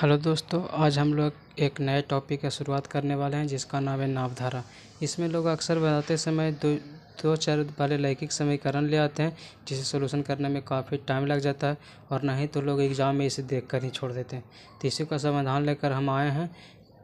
hello दोस्तों आज हम लोग एक नए टॉपिक का शुरुआत करने वाले हैं जिसका नाम है नावधारा इसमें लोग अक्सर बताते समय दो दो चार वाले लैकिक समीकरण ले आते हैं जिसे सोल्यूशन करने में काफ़ी टाइम लग जाता है और नहीं तो लोग एग्ज़ाम में इसे देख कर ही छोड़ देते हैं तो इसी का समाधान लेकर हम आए हैं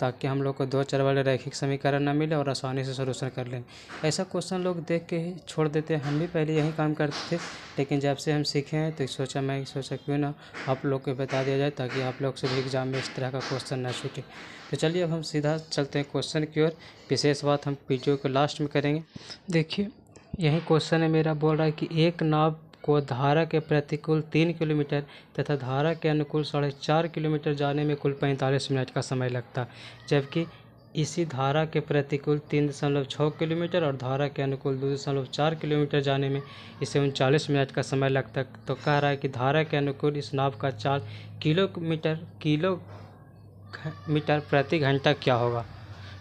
ताकि हम लोग को दो चार वाले रैखिक समीकरण न मिले और आसानी से सोल्यूशन कर लें ऐसा क्वेश्चन लोग देख के ही छोड़ देते हैं हम भी पहले यही काम करते थे लेकिन जब से हम सीखे हैं तो सोचा मैं सोचा क्यों ना आप लोग को बता दिया जाए ताकि आप लोग से भी एग्ज़ाम में इस तरह का क्वेश्चन ना छूटे तो चलिए अब हम सीधा चलते हैं क्वेश्चन की ओर विशेष बात हम पी को लास्ट में करेंगे देखिए यही क्वेश्चन है मेरा बोल रहा है कि एक नाव को धारा के प्रतिकूल तीन किलोमीटर तथा धारा के अनुकूल साढ़े चार किलोमीटर जाने में कुल पैंतालीस मिनट का समय लगता जबकि इसी धारा के प्रतिकूल तीन दशमलव छः किलोमीटर और धारा के अनुकूल दो दशमलव चार किलोमीटर जाने में इसे उनचालीस मिनट का समय लगता तो कह रहा है कि धारा के अनुकूल इस नाव का चाल किलोमीटर किलो मीटर प्रति घंटा क्या होगा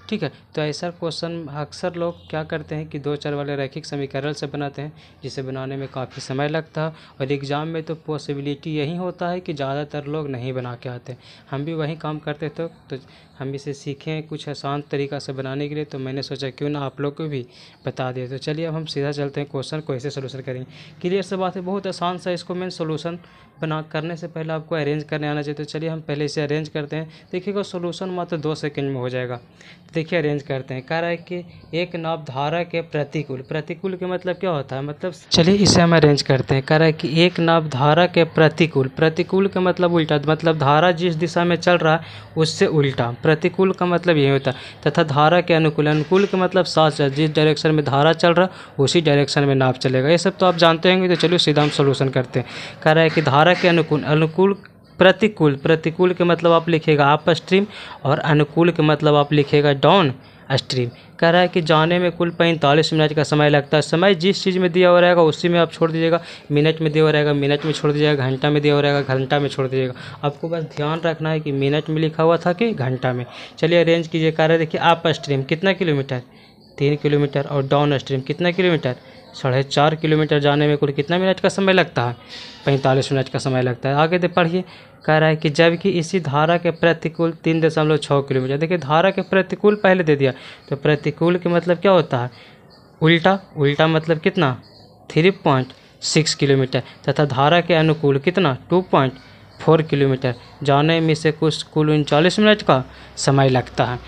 ठीक है तो ऐसा क्वेश्चन अक्सर लोग क्या करते हैं कि दो चार वाले रैखिक समीकरण से बनाते हैं जिसे बनाने में काफ़ी समय लगता है और एग्ज़ाम में तो पॉसिबिलिटी यही होता है कि ज़्यादातर लोग नहीं बना के आते हम भी वही काम करते थे तो हम इसे सीखें कुछ आसान तरीका से बनाने के लिए तो मैंने सोचा क्यों ना आप लोग को भी बता दें तो चलिए अब हम सीधा चलते हैं क्वेश्चन को ऐसे सोल्यूशन करेंगे क्लियर से बात है बहुत आसान सा इसको मैं सोलूशन बना करने से पहले आपको अरेंज करने आना चाहिए तो चलिए हम पहले इसे अरेंज करते हैं देखिएगा सोलूशन मात्र दो सेकेंड में हो जाएगा देखिए अरेंज करते हैं कह रहा है कि एक नव धारा के प्रतिकूल प्रतिकूल के मतलब क्या होता है मतलब चलिए इसे हम अरेंज करते हैं कह रहा है कि एक नव धारा के प्रतिकूल प्रतिकूल का मतलब उल्टा मतलब धारा जिस दिशा में चल रहा है उससे उल्टा प्रतिकूल का मतलब यही होता है तथा धारा के अनुकूल अनुकूल का मतलब साथ जिस डायरेक्शन में धारा चल रहा उसी डायरेक्शन में नाप चलेगा ये सब तो आप जानते होंगे तो चलिए सीधा हम सोल्यूशन करते हैं कह रहा है कि धारा के अनुकूल अनुकूल प्रतिकूल प्रतिकूल के मतलब आप लिखेगा आप स्ट्रीम और अनुकूल के मतलब आप लिखेगा डाउन स्ट्रीम कह रहा है कि जाने में कुल पैंतालीस मिनट का समय लगता है समय जिस चीज़ में दिया हो रहेगा उसी में आप छोड़ दीजिएगा मिनट में दिया हो रहेगा मिनट में छोड़ दीजिएगा घंटा में दिया हो रहेगा घंटा में छोड़ दीजिएगा आपको बस ध्यान रखना है कि मिनट में लिखा हुआ था कि घंटा में चलिए अरेंज कीजिए कह रहा है देखिए आप स्ट्रीम कितना किलोमीटर तीन किलोमीटर और डाउन स्ट्रीम कितना किलोमीटर साढ़े चार किलोमीटर जाने में कुल कितना मिनट का समय लगता है पैंतालीस मिनट का समय लगता है आगे दे तो पढ़िए कह रहा है कि जबकि इसी धारा के प्रतिकूल तीन दशमलव छः किलोमीटर देखिए धारा के प्रतिकूल पहले दे दिया तो प्रतिकूल के मतलब क्या होता है उल्टा उल्टा मतलब कितना थ्री पॉइंट सिक्स किलोमीटर तथा धारा के अनुकूल कितना टू पॉइंट फोर किलोमीटर जाने में से कुछ कुल उनचालीस मिनट का समय लगता है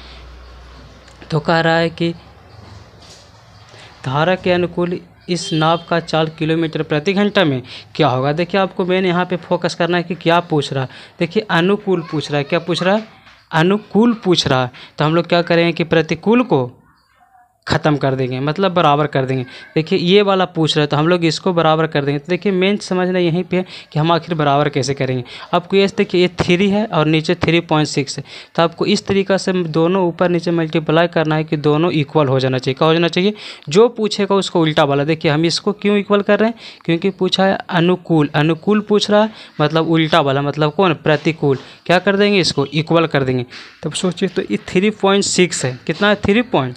तो कह रहा है कि धारा के अनुकूल इस नाव का चाल किलोमीटर प्रति घंटा में क्या होगा देखिए आपको मैंने यहाँ पे फोकस करना है कि क्या पूछ रहा है देखिए अनुकूल पूछ रहा है क्या पूछ रहा है अनुकूल पूछ रहा है तो हम लोग क्या करेंगे कि प्रतिकूल को ख़त्म कर देंगे मतलब बराबर कर देंगे देखिए ये वाला पूछ रहा है तो हम लोग इसको बराबर कर देंगे तो देखिए मेन समझना यहीं पे है कि हम आखिर बराबर कैसे करेंगे आपको ये देखिए ये थ्री है और नीचे थ्री पॉइंट सिक्स है तो आपको इस तरीका से दोनों ऊपर नीचे मल्टीप्लाई करना है कि दोनों इक्वल हो जाना चाहिए क्या हो जाना चाहिए जो पूछेगा उसको उल्टा वाला देखिए हम इसको क्यों इक्वल कर रहे हैं क्योंकि पूछा है अनुकूल अनुकूल पूछ रहा है मतलब उल्टा वाला मतलब कौन प्रतिकूल क्या कर देंगे इसको इक्वल कर देंगे तब तो सोचिए तो ये थ्री पॉइंट सिक्स है कितना है थ्री पॉइंट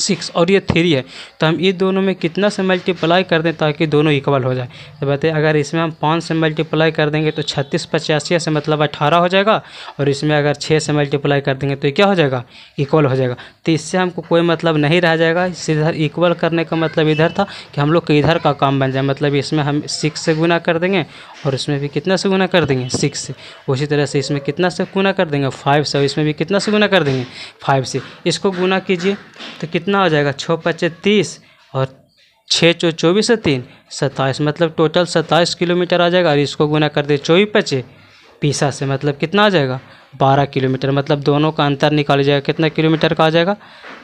सिक्स और ये थ्री है तो हम ये दोनों में कितना से मल्टीप्लाई कर दें ताकि दोनों इक्वल हो जाए तो बताइए अगर इसमें हम पाँच से मल्टीप्लाई कर देंगे तो छत्तीस पचासी से मतलब अठारह हो जाएगा और इसमें अगर छः से मल्टीप्लाई कर देंगे तो क्या हो जाएगा इक्वल हो जाएगा तो इससे हमको कोई मतलब नहीं रह जाएगा इससे इधर इक्वल करने का मतलब इधर था कि हम लोग के इधर का काम बन जाए मतलब इसमें हम सिक्स से गुना कर देंगे और इसमें भी कितना से गुना कर देंगे सिक्स से उसी तरह से इसमें कितना से गुना कर देंगे फाइव से इसमें भी कितना से गुना कर देंगे फाइव से इसको गुना कीजिए तो कितना कितना हो जाएगा छः पच्चे तीस और छः चौ चौबीस से तीन सत्ताईस मतलब टोटल सत्ताईस किलोमीटर आ जाएगा और इसको गुना कर दे चौबीस पच्चे पीसा से मतलब कितना आ जाएगा बारह किलोमीटर मतलब दोनों का अंतर निकाल जाएगा कितना किलोमीटर का आ जाएगा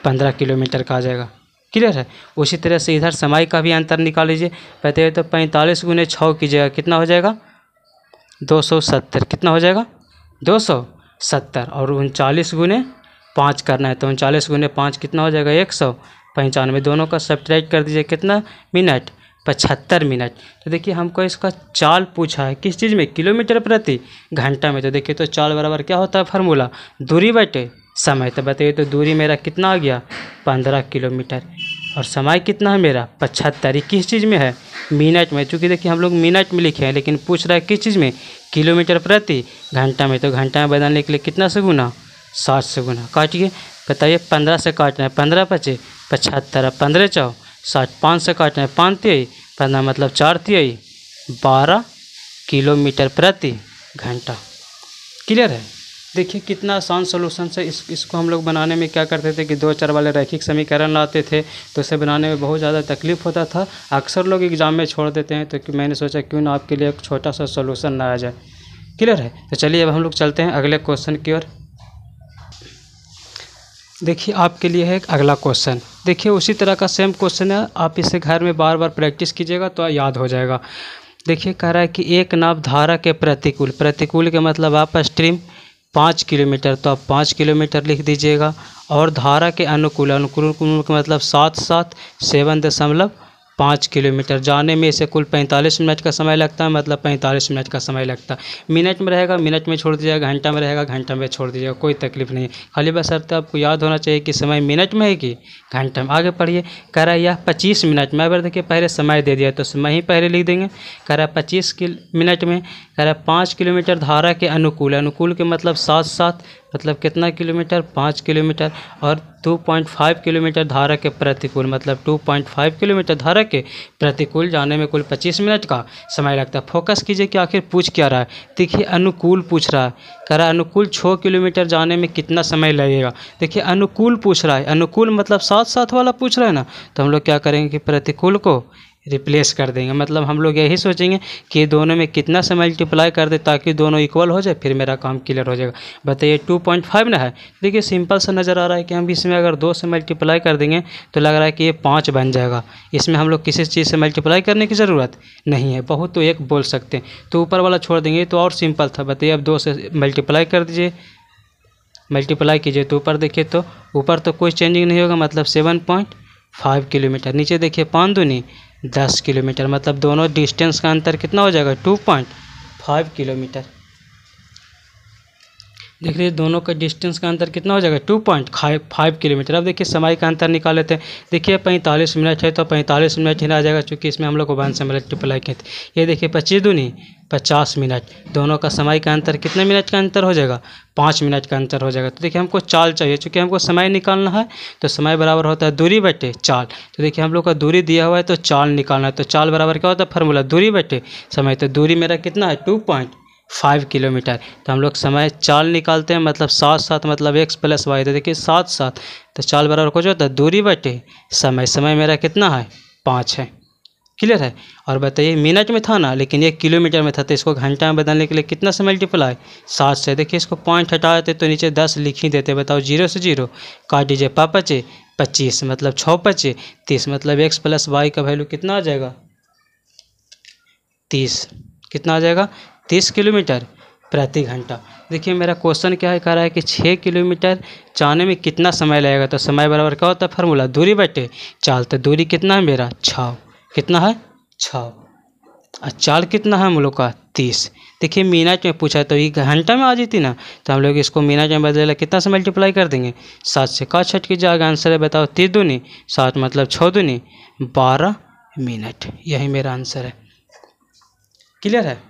पंद्रह किलोमीटर का आ जाएगा क्लियर है उसी तरह से इधर समाई का भी अंतर निकाल लीजिए हुए तो पैंतालीस गुने छः कीजिएगा कितना हो जाएगा दो सौ सत्तर कितना हो जाएगा दो सौ सत्तर और उनचालीस गुने पाँच करना है तो उनचालीस गुने पाँच कितना हो जाएगा एक सौ पंचानवे दोनों का सब्ट्रैक्ट कर दीजिए कितना मिनट पचहत्तर मिनट तो देखिए हमको इसका चाल पूछा है किस चीज़ में किलोमीटर प्रति घंटा में तो देखिए तो चाल बराबर क्या होता है फार्मूला दूरी बटे समय तो बताइए तो दूरी मेरा कितना आ गया पंद्रह किलोमीटर और समय कितना है मेरा पचहत्तर किस चीज़ में है मिनट में चूँकि देखिए हम लोग मिनट में लिखे हैं लेकिन पूछ रहा है किस चीज़ में किलोमीटर प्रति घंटा में तो घंटा में बदलने के लिए कितना से गुना साठ से गुना काटिए बताइए पंद्रह से काटना है पंद्रह पचे पचहत्तर पंद्रह चौ साठ पाँच से काटना है पाँच तिहाई पंद्रह मतलब चार तिहाई बारह किलोमीटर प्रति घंटा क्लियर है देखिए कितना आसान सोलूशन से इस इसको हम लोग बनाने में क्या करते थे कि दो चार वाले रैखिक समीकरण लाते थे तो उसे बनाने में बहुत ज़्यादा तकलीफ होता था अक्सर लोग एग्ज़ाम में छोड़ देते हैं तो मैंने सोचा क्यों ना आपके लिए एक छोटा सा सोलूशन लाया जाए क्लियर है तो चलिए अब हम लोग चलते हैं अगले क्वेश्चन की ओर देखिए आपके लिए है अगला क्वेश्चन देखिए उसी तरह का सेम क्वेश्चन है आप इसे घर में बार बार प्रैक्टिस कीजिएगा तो याद हो जाएगा देखिए कह रहा है कि एक नाव धारा के प्रतिकूल प्रतिकूल के मतलब आप स्ट्रीम पाँच किलोमीटर तो आप पाँच किलोमीटर लिख दीजिएगा और धारा के अनुकूल अनुकूल के मतलब सात सात सेवन दशमलव पाँच किलोमीटर जाने में इसे कुल पैंतालीस मिनट का समय लगता है मतलब पैंतालीस मिनट का समय लगता है मिनट में रहेगा मिनट में छोड़ दीजिएगा घंटा में रहेगा घंटा में छोड़ दीजिएगा कोई तकलीफ़ नहीं खाली बस बसरते आपको याद होना चाहिए कि समय मिनट में है कि घंटा में आगे पढ़िए करा यह पच्चीस मिनट में अगर देखिए पहले समय दे दिया तो समय ही पहले लिख देंगे करा पच्चीस मिनट में करा पाँच किलोमीटर धारा के अनुकूल अनुकूल के मतलब साथ साथ मतलब कितना किलोमीटर पाँच किलोमीटर और 2.5 किलोमीटर धारा के प्रतिकूल मतलब 2.5 किलोमीटर धारा के प्रतिकूल जाने में कुल 25 मिनट का समय लगता है फोकस कीजिए कि आखिर पूछ क्या रहा है देखिए अनुकूल पूछ रहा है है अनुकूल छः किलोमीटर जाने में कितना समय लगेगा देखिए अनुकूल पूछ रहा है अनुकूल मतलब साथ साथ वाला पूछ रहा है ना तो हम लोग क्या करेंगे कि प्रतिकूल को रिप्लेस कर देंगे मतलब हम लोग यही सोचेंगे कि दोनों में कितना से मल्टीप्लाई कर दे ताकि दोनों इक्वल हो जाए फिर मेरा काम क्लियर हो जाएगा बताइए टू पॉइंट फाइव ना है देखिए सिंपल सा नज़र आ रहा है कि हम इसमें अगर दो से मल्टीप्लाई कर देंगे तो लग रहा है कि ये पाँच बन जाएगा इसमें हम लोग किसी चीज़ से मल्टीप्लाई करने की ज़रूरत नहीं है बहुत तो एक बोल सकते हैं तो ऊपर वाला छोड़ देंगे तो और सिंपल था बताइए अब दो से मल्टीप्लाई कर दीजिए मल्टीप्लाई कीजिए तो ऊपर देखिए तो ऊपर तो कोई चेंजिंग नहीं होगा मतलब सेवन पॉइंट फाइव किलोमीटर नीचे देखिए पाँच दूनी दस किलोमीटर मतलब दोनों डिस्टेंस का अंतर कितना हो जाएगा टू पॉइंट फाइव किलोमीटर देख लीजिए दोनों का डिस्टेंस का अंतर कितना हो जाएगा टू पॉइंट फाइव किलोमीटर अब देखिए समय का अंतर निकाल लेते हैं देखिए पैंतालीस मिनट है तो पैंतालीस मिनट ही आ जाएगा चूंकि इसमें हम लोग को वन से टिप्लाई किए थे ये देखिए पच्चीस दूनी पचास मिनट दोनों का समय का अंतर कितने मिनट का अंतर हो जाएगा पाँच मिनट का अंतर हो जाएगा तो देखिए हमको चाल चाहिए चूँकि हमको समय निकालना है तो समय बराबर होता है दूरी बटे चाल तो देखिए हम लोग का दूरी दिया हुआ है तो चाल निकालना है तो चाल बराबर क्या होता है फार्मूला दूरी बटे समय तो दूरी मेरा कितना है टू पॉइंट फाइव किलोमीटर तो हम लोग समय चाल निकालते हैं मतलब सात सात मतलब एक्स प्लस वाई तो देखिए सात सात तो चाल बराबर कुछ होता है दूरी बटे समय समय मेरा कितना है पाँच है क्लियर है और बताइए मिनट में था ना लेकिन ये किलोमीटर में था तो इसको घंटा में बदलने के लिए कितना से मल्टीप्लाई सात से देखिए इसको पॉइंट हटा देते तो नीचे दस लिख ही देते बताओ जीरो से जीरो काट दीजिए पापचे पच्चीस मतलब छः पचे तीस मतलब एक्स प्लस वाई का वैल्यू कितना आ जाएगा तीस कितना आ जाएगा तीस किलोमीटर प्रति घंटा देखिए मेरा क्वेश्चन क्या है कह रहा है कि छः किलोमीटर जाने में कितना समय लगेगा तो समय बराबर क्या होता है फार्मूला दूरी बटे चाल तो दूरी कितना है मेरा छः कितना है छः और चार कितना है हम लोग का तीस देखिए मिनट में पूछा तो ये घंटा में आ जाती ना तो हम लोग इसको मिनट में बदलेगा कितना से मल्टीप्लाई कर देंगे सात से का छठ की जाएगा आंसर है बताओ तीस दूनी सात मतलब छः दूनी बारह मिनट यही मेरा आंसर है क्लियर है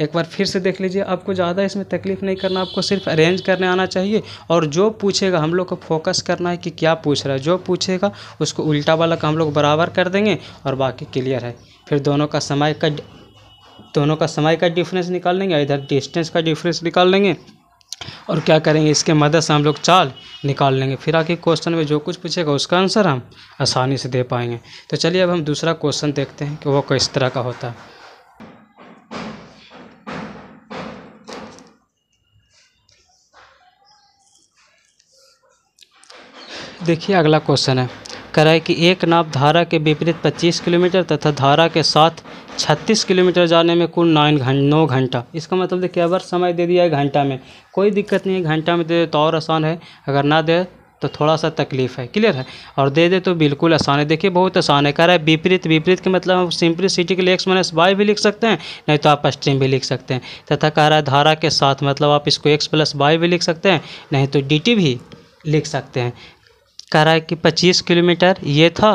एक बार फिर से देख लीजिए आपको ज़्यादा इसमें तकलीफ़ नहीं करना आपको सिर्फ अरेंज करने आना चाहिए और जो पूछेगा हम लोग को फोकस करना है कि क्या पूछ रहा है जो पूछेगा उसको उल्टा वाला का हम लोग बराबर कर देंगे और बाकी क्लियर है फिर दोनों का समय का दोनों का समय का डिफरेंस निकाल लेंगे इधर डिस्टेंस का डिफरेंस निकाल लेंगे और क्या करेंगे इसके मदद से हम लोग चाल निकाल लेंगे फिर आगे क्वेश्चन में जो कुछ पूछेगा उसका आंसर हम आसानी से दे पाएंगे तो चलिए अब हम दूसरा क्वेश्चन देखते हैं कि वो किस तरह का होता है देखिए अगला क्वेश्चन है कह रहा है कि एक नाप धारा के विपरीत 25 किलोमीटर तथा धारा के साथ 36 किलोमीटर जाने में कुल नाइन घंट नौ घंटा इसका मतलब देखिए अगर समय दे दिया है घंटा में कोई दिक्कत नहीं है घंटा में दे दे तो और आसान है अगर ना दे तो थोड़ा सा तकलीफ़ है क्लियर है और दे दे तो बिल्कुल आसान है देखिए बहुत आसान है कह रहा है विपरीत विपरीत के मतलब आप सिटी के लिए एक्स माइनस वाई भी लिख सकते हैं नहीं तो आप स्ट्रीम भी लिख सकते हैं तथा कह रहा है धारा के साथ मतलब आप इसको एक्स प्लस वाई भी लिख सकते हैं नहीं तो डी भी लिख सकते हैं कह रहा है कि पच्चीस किलोमीटर ये था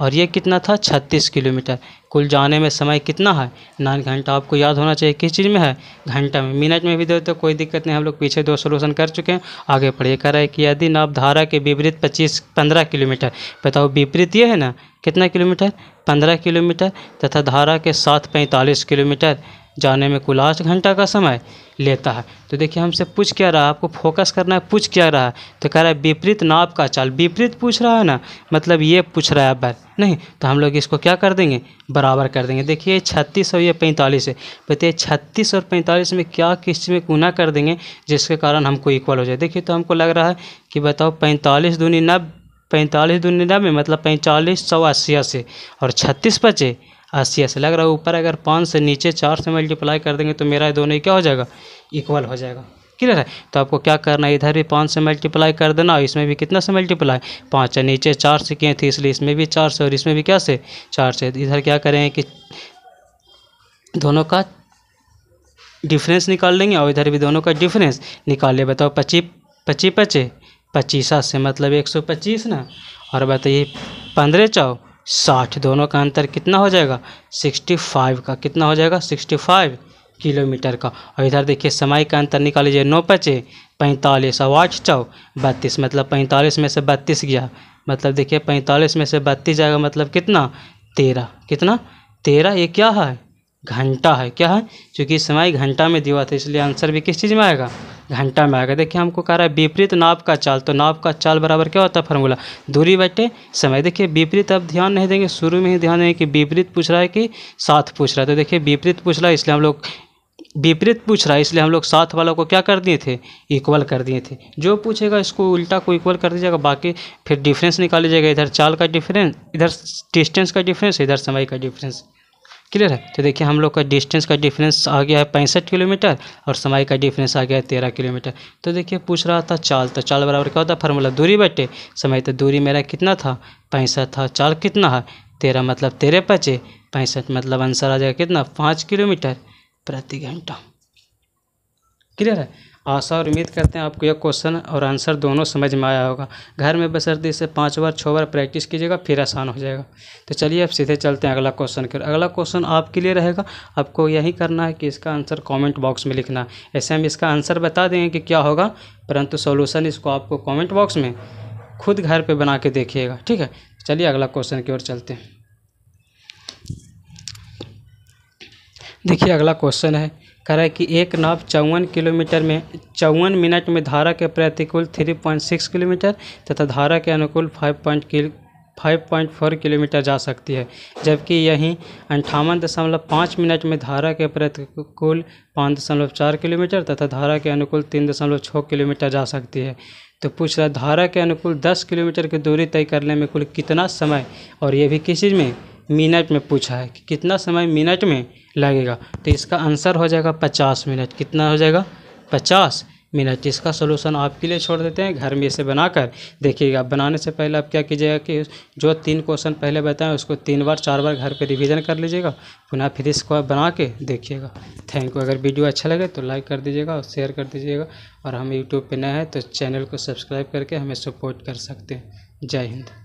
और ये कितना था छत्तीस किलोमीटर कुल जाने में समय कितना है नाइन घंटा आपको याद होना चाहिए किस चीज़ में है घंटा में मिनट में भी दे तो कोई दिक्कत नहीं हम लोग पीछे दो सोल्यूशन कर चुके हैं आगे पढ़िए कह रहा है कि यदि नाप धारा के विपरीत पच्चीस पंद्रह किलोमीटर बताओ विपरीत ये है ना कितना किलोमीटर पंद्रह किलोमीटर तथा धारा के साथ पैंतालीस किलोमीटर जाने में कुल आठ घंटा का समय लेता है तो देखिए हमसे पूछ क्या रहा आपको फोकस करना है पूछ क्या रहा तो कह रहा है विपरीत नाप का चाल विपरीत पूछ रहा है ना मतलब ये पूछ रहा है बात नहीं तो हम लोग इसको क्या कर देंगे बराबर कर देंगे देखिए छत्तीस और ये पैंतालीस है बताइए छत्तीस और पैंतालीस में क्या किस में गुना कर देंगे जिसके कारण हमको इक्वल हो जाए देखिए तो हमको लग रहा है कि बताओ पैंतालीस दूनी नब्बे पैंतालीस दुनिया में मतलब पैंतालीस सौ अस्सी से और छत्तीस बचे अस्सी से लग रहा है ऊपर अगर पाँच से नीचे चार से मल्टीप्लाई कर देंगे तो मेरा दोनों क्या हो जाएगा इक्वल हो जाएगा क्लियर है तो आपको क्या करना है इधर भी पाँच से मल्टीप्लाई कर देना और इसमें भी कितना से मल्टीप्लाई पाँच से नीचे चार से किए थे इसलिए इसमें भी चार से और इसमें भी क्या से चार से इधर क्या करेंगे कि दोनों का डिफरेंस निकाल लेंगे और इधर भी दोनों का डिफरेंस निकाल ले बताओ पच्चीस पच्चीस पचे पच्चीसा से मतलब एक सौ पच्चीस ना और बताइए पंद्रह चौ साठ दोनों का अंतर कितना हो जाएगा सिक्सटी फाइव का कितना हो जाएगा सिक्सटी फाइव किलोमीटर का और इधर देखिए समय का अंतर निकाल लीजिए नौ पचे पैंतालीस और आठ चौ बत्तीस मतलब पैंतालीस में से बत्तीस गया मतलब देखिए पैंतालीस में से बत्तीस जाएगा मतलब कितना तेरह कितना तेरह ये क्या है घंटा है क्या है क्योंकि समय घंटा में दिया था इसलिए आंसर भी किस चीज़ में आएगा घंटा में आएगा देखिए हमको कह रहा है विपरीत नाप का चाल तो नाप का चाल बराबर क्या होता है फार्मूला दूरी बटे समय देखिए विपरीत अब ध्यान नहीं देंगे शुरू में ही ध्यान देंगे कि विपरीत पूछ रहा है कि साथ पूछ रहा है तो देखिए विपरीत पूछ रहा है इसलिए हम लोग विपरीत पूछ रहा है इसलिए हम लोग साथ वालों को क्या कर दिए थे इक्वल कर दिए थे जो पूछेगा इसको उल्टा को इक्वल कर दीजिएगा बाकी फिर डिफरेंस निकाल लीजिएगा इधर चाल का डिफरेंस इधर डिस्टेंस का डिफरेंस इधर समय का डिफरेंस क्लियर है तो देखिए हम लोग का डिस्टेंस का डिफरेंस आ गया है पैंसठ किलोमीटर और समय का डिफरेंस आ गया है तेरह किलोमीटर तो देखिए पूछ रहा था चाल तो चाल बराबर क्या होता है फार्मूला दूरी बटे समय तो दूरी मेरा कितना था पैंसठ था चाल कितना है तेरह मतलब तेरह पचे पैंसठ मतलब आंसर आ जाएगा कितना पाँच किलोमीटर प्रति घंटा क्लियर है आशा और उम्मीद करते हैं आपको यह क्वेश्चन और आंसर दोनों समझ में आया होगा घर में बसरती से पाँच बार छः बार प्रैक्टिस कीजिएगा फिर आसान हो जाएगा तो चलिए अब सीधे चलते हैं अगला क्वेश्चन की अगला क्वेश्चन आपके लिए रहेगा आपको यही करना है कि इसका आंसर कॉमेंट बॉक्स में लिखना है ऐसे हम इसका आंसर बता देंगे कि क्या होगा परंतु सोल्यूशन इसको आपको कॉमेंट बॉक्स में खुद घर पर बना के देखिएगा ठीक है चलिए अगला क्वेश्चन की ओर चलते हैं देखिए अगला क्वेश्चन है करें कि एक नाव चौवन किलोमीटर में चौवन मिनट में धारा के प्रतिकूल थ्री पॉइंट सिक्स किलोमीटर तथा धारा के अनुकूल five point five point four kilometre जा सकती है जबकि यहीं अंठावन दशमलव पाँच मिनट में धारा के प्रतिकूल पाँच दशमलव चार किलोमीटर तथा धारा के अनुकूल तीन दशमलव छः किलोमीटर जा सकती है तो पूछ रहा धारा के अनुकूल दस किलोमीटर की दूरी तय करने में कुल कितना समय और ये भी किस चीज़ में मिनट में पूछा है कि कितना समय मिनट में लगेगा तो इसका आंसर हो जाएगा पचास मिनट कितना हो जाएगा पचास मिनट इसका सोलूशन आपके लिए छोड़ देते हैं घर में इसे बनाकर देखिएगा बनाने से पहले आप क्या कीजिएगा कि जो तीन क्वेश्चन पहले बताएं उसको तीन बार चार बार घर पे रिवीजन कर लीजिएगा पुनः फिर इसको आप बना के देखिएगा थैंक यू अगर वीडियो अच्छा लगे तो लाइक कर दीजिएगा और शेयर कर दीजिएगा और हम यूट्यूब पर नए हैं तो चैनल को सब्सक्राइब करके हमें सपोर्ट कर सकते हैं जय हिंद